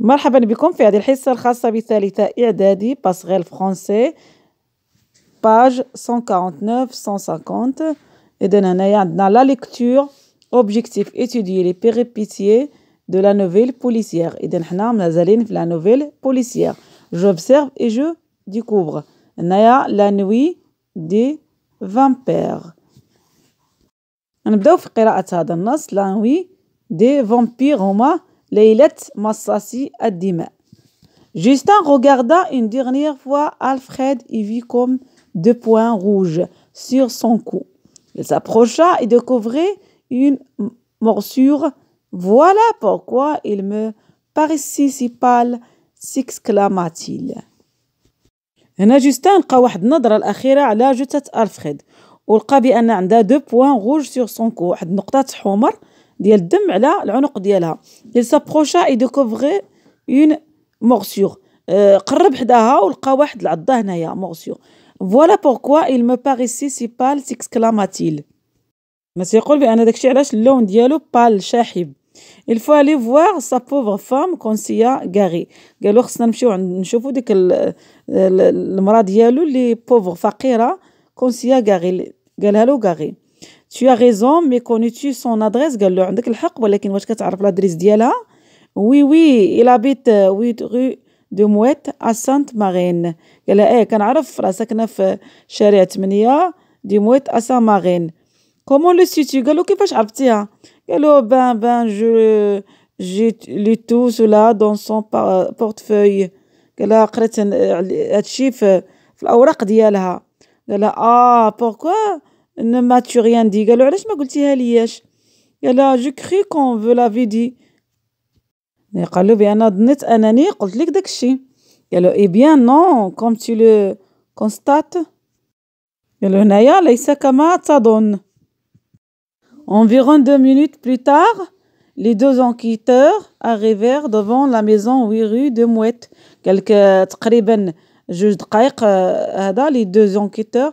Bonjour à tous, c'est Adelhissar Khassa Bithalitha Iadadi, Passerelle Française, page 149-150. Nous la lecture l'objectif étudié, les péripéties de la nouvelle policière. Nous sommes encore dans la nouvelle policière. J'observe et je découvre. Nous avons la nuit des vampires. Nous allons commencer par la nuit des vampires Leilet Massassi Adima. Justin regarda une dernière fois Alfred et vit comme deux points rouges sur son cou. Il s'approcha et découvrit une morsure. Voilà pourquoi il me paraissait si pâle, s'exclama-t-il. هنا جوستان لقى واحد النظرة الأخيرة على جثة ألفريد ولقى بأن عندها دو بوان son سيغ سون كو واحد نقطة حمر ديال الدم على العنق ديالها il s'approcha et découvrit une morsure euh, قرب حداها ولقى واحد العضه هنايا morsure voilà pourquoi il me paraissait si pâle s'exclama-t-il ما سيقول بان داكشي علاش اللون ديالو بال شاحب il faut aller voir sa pauvre femme كونسيا غاري قالو خصنا نمشيو نشوفو ديك المراه ديالو اللي pauvre فقيره كونسيا غاري قالها له غاري tu as raison mais connais-tu son adresse قال له عندك الحق ولكن واش كتعرف لادريس ديالها وي وي il habite euh, oui rue de Mouette à Sainte Marine قال لها ايه كنعرف راه ساكنه في شارع 8 دي مويت à Sainte Marine comment le situe قال له كيفاش عرفتيها قال له ben ben je j'ai lu tout cela dans son portefeuille قال لها قريت هادشي في, الاوراق ديالها قال لها اه بوركو ne m'as-tu rien dit قال علاش ما قلتيها لياش قال جو كري كون فو لا في دي قال له بان ظنيت انني قلت لك داك الشيء قال له اي بيان نو كوم تي لو كونستات قال له هنايا ليس كما تظن Environ deux minutes plus tard, les deux enquêteurs arrivèrent devant la maison 8 rue de Mouette. Quelques تقريبا جوج دقائق هذا les deux enquêteurs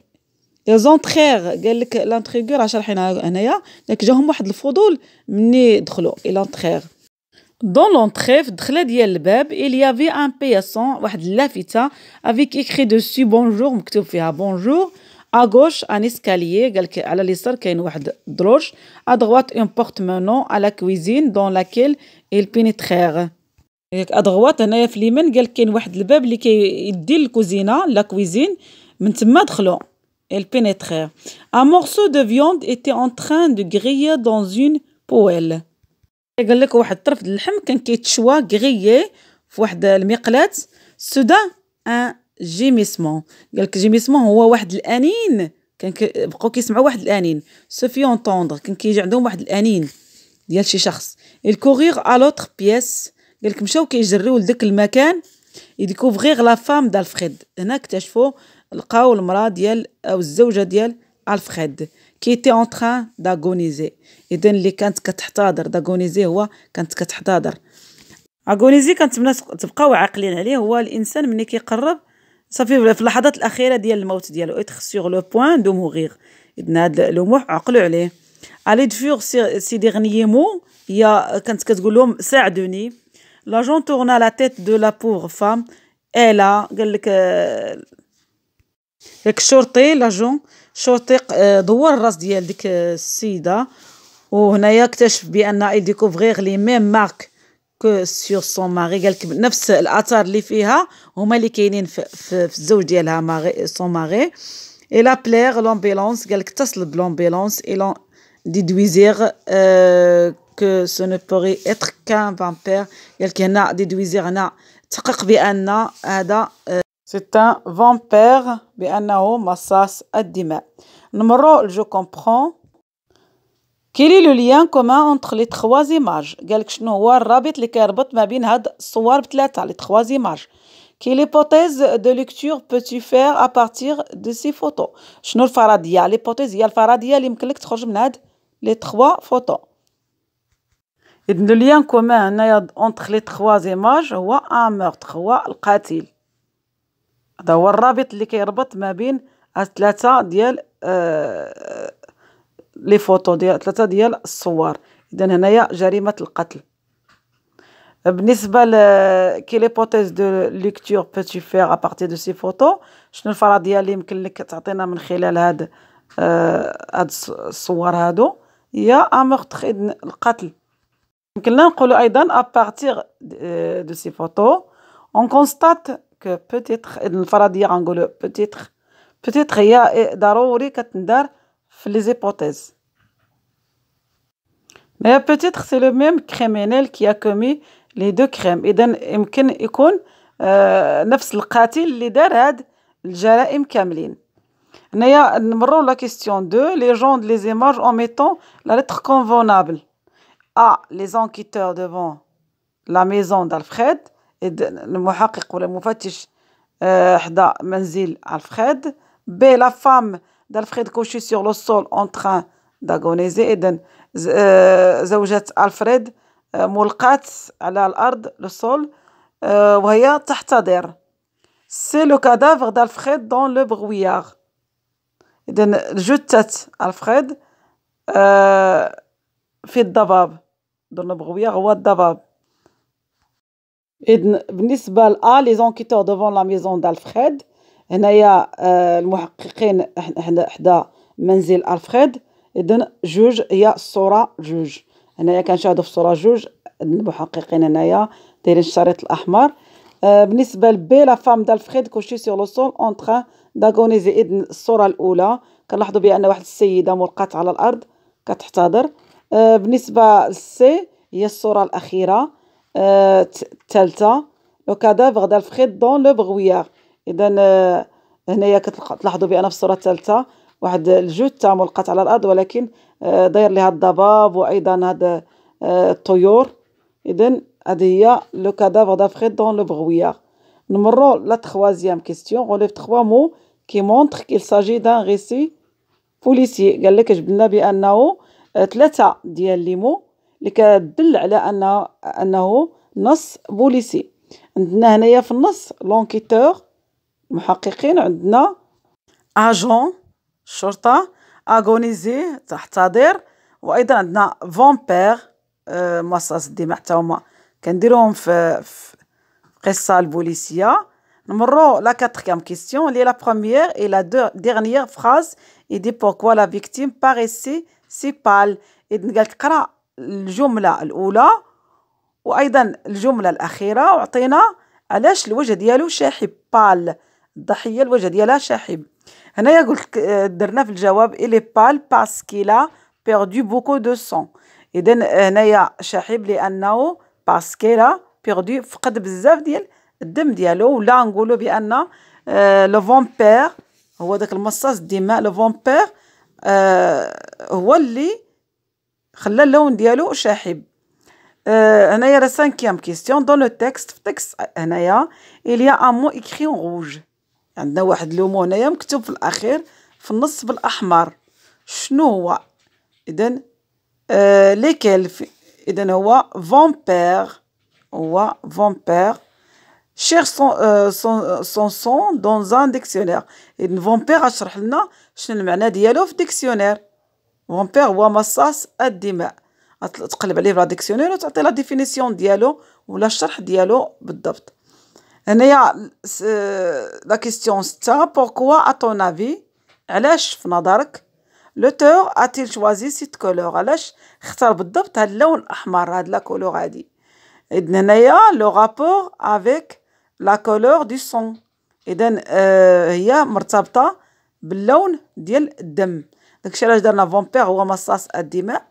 زونتخيغ قال لك لانتريغور شرحينها هنايا لك جاهم واحد الفضول مني دخلوا لانتريغ دون لونتخي في الدخله ديال الباب اليافي ان بياسون واحد اللافته افيك إكخي دوسي بونجور مكتوب فيها بونجور اغوش ان اسكاليي قالك على اليسار كاين واحد دروج ادغوات اون بوخت مونو على كويزين دون لاكيل il pénétrèrent ادغوات هنايا في اليمن قالك كاين واحد الباب لي كيدي كي للكوزينه لا كويزين من تما دخلو Elles pénétrèrent. Un morceau de viande était en train de griller dans une poêle. قال لك واحد طرف اللحم كان كيتشوى غريي في واحد المقلاة سودا ان جيميسمون قال لك جيميسمون هو واحد الانين كان بقاو كيسمعوا واحد الانين سوفي اونتوندر كان كيجي عندهم واحد الانين ديال شي شخص ا الوتر بياس قال لك مشاو كيجريو لذاك المكان يديكوفغيغ لا فام دالفريد هنا اكتشفوا لقاو المراه ديال او الزوجه ديال الفريد كي تي اون طران داغونيزي اذا اللي كانت كتحتضر داغونيزي هو كانت كتحتضر اغونيزي كنتمنى تبقاو عاقلين عليه هو الانسان ملي كيقرب صافي في اللحظات الاخيره ديال الموت ديالو ايت سور لو بوين دو مورير اذن هاد لوموح عقلوا عليه الي دفور سي ديغني مو هي كانت كتقول لهم ساعدوني لاجون تورنا لا تيت دو لا بوغ فام الا قال لك ياك الشرطي لاجون الشرطي آه، دور الراس ديال ديك السيده وهنايا اكتشف بان اي ديكوفغيغ لي ميم مارك كو سيغ سون ماري قالك نفس الاثار اللي فيها هما اللي كاينين في, في, في الزوج ديالها ماري سون ماري اي لا بليغ لومبيلونس قالك اتصل بلومبيلونس اي ديدويزيغ أه كو سو نو بوغي اتر كان فامبير قالك هنا ديدويزيغ هنا تحقق بان هذا آه، C'est un vampire. Numéro, je comprends. Quel est le lien commun entre les trois images les trois images Quelle hypothèse de lecture peux-tu faire à partir de ces photos Je vais l'hypothèse les trois photos le lien commun entre les trois images est un meurtre un هذا هو الرابط اللي كيربط ما بين ثلاثة ديال آه، لي فوتو ديال ثلاثة ديال الصور اذا هنايا جريمة القتل بالنسبة ل كيل ليبوتيز دو ليكتور بوتي فيغ بارتي دو سي فوتو شنو الفرضية اللي يمكن لك تعطينا من خلال هاد آه، هاد الصور هادو هي امورتري القتل يمكننا نقولوا ايضا بارتي دو سي فوتو اون كونستات peut-être, peut-être, a eh, les hypothèses. Mais peut-être, c'est le même criminel qui a commis les deux crimes. Euh, il y le a la question de légende, les images, en mettant la lettre convenable à ah, les enquêteurs devant la maison d'Alfred. المحقق ولا المفتش آه، حدا منزل الفريد بي لا فام الفخيد كوشي سور لو سول اون تران داغونيزي اذن آه، زوجة الفريد آه، ملقاة على الارض لو سول وهي تحتضر سي لو كادافر دالفريد دون لو برويار اذن جثة الفريد في الضباب دون لو برويار هو الضباب إذن بالنسبه لأ لي زونكيتور دوفون لا ميزون دالفريد هنايا آه، المحققين حدا منزل الفريد إذن جوج هي الصوره جوج هنايا كنشاهدو في الصوره جوج المحققين هنايا دايرين الشريط الاحمر آه، بالنسبه لبي لا فام دالفريد كوشي سيغ لو سول اون تخان داغونيزي اذن الصوره الاولى كنلاحظو بان واحد السيده ملقاه على الارض كتحتضر آه، بالنسبه لسي هي الصوره الاخيره الثالثه لو كادافغ ديال الفخيد دون لو بغوياغ اذا آه، هنايا كتلاحظوا بان في الصوره الثالثه واحد الجثه ملقات على الارض ولكن آه، داير لها الضباب وايضا هاد آه، الطيور اذا هذه هي لو كادافغ ديال الفخيد دون لو بغوياغ نمرو لا تخوازيام كيستيون غوليف تخوا مو كي مونطخ كيل ساجي دان ريسي بوليسي قال لك جبنا بانه ثلاثه ديال لي مو اللي كدل على ان انه نص بوليسي عندنا هنايا في النص لونكيتور المحققين عندنا اجون الشرطه اغونيزي تحتضر وايضا عندنا فومبير آه، مصاص الدماء حتى هما كنديروهم في القصه البوليسيه نمرو لا كاتريام كيستيون لي لا بروميير اي لا ديرنيير فراز دي بوركوا لا فيكتيم باريسي سي بال اذن قالك قرا الجملة الأولى وأيضا الجملة الأخيرة وعطينا علاش الوجه ديالو شاحب بال الضحية الوجه ديالها شاحب هنايا قلت آه، درنا في الجواب إلي بال باسكي لا بيردو بوكو دو سون إذا هنايا شاحب لأنه باسكي لا بيردو فقد بزاف ديال الدم ديالو ولا نقولو بأن لو آه، فامبير هو داك المصاص الدماء لو فامبير آه، هو اللي خلى اللون ديالو شاحب Euh, هنايا راه سانكيام كيستيون دون لو تيكست في تيكست هنايا إليا أمو إكخي غوج عندنا واحد لومو هنايا مكتوب في الأخير في النص بالأحمر شنو هو إذن آه ليكيل إذن هو فامبير هو فامبير شير سون سون سون دون زان ديكسيونير إذن فامبير غشرح لنا شنو المعنى ديالو في ديكسيونير فامبير هو مصاص الدماء تقلب عليه في لا ديكسيونير وتعطي لا ديفينيسيون ديالو ولا الشرح ديالو بالضبط هنايا لا كيسيون ستة بوركوا اتون افي علاش في نظرك لوتور اتيل شوازي سيت كولور علاش اختار بالضبط هاد اللون الاحمر هاد لا كولور هادي اذن هنايا لو رابور افيك لا كولور دو سون اذن هي مرتبطه باللون ديال الدم داكشي علاش درنا فومبير هو مصاص الدماء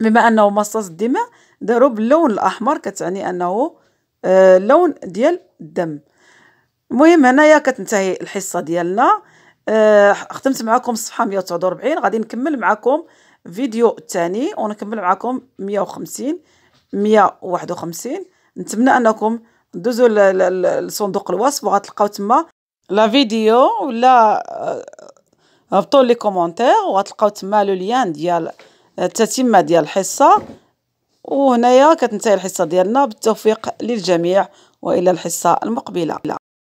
بما انه مصاص الدماء داروا باللون الاحمر كتعني انه اللون آه، ديال الدم المهم هنايا كتنتهي الحصه ديالنا آه، ختمت معكم الصفحه 149 غادي نكمل معكم فيديو الثاني ونكمل معكم 150 151 نتمنى انكم دوزوا لصندوق الوصف وغتلقاو تما لا فيديو ولا آه، هبطوا لي كومونتير وغتلقاو تما لو ليان ديال التتمه ديال الحصه وهنايا كتنتهي الحصه ديالنا بالتوفيق للجميع والى الحصه المقبله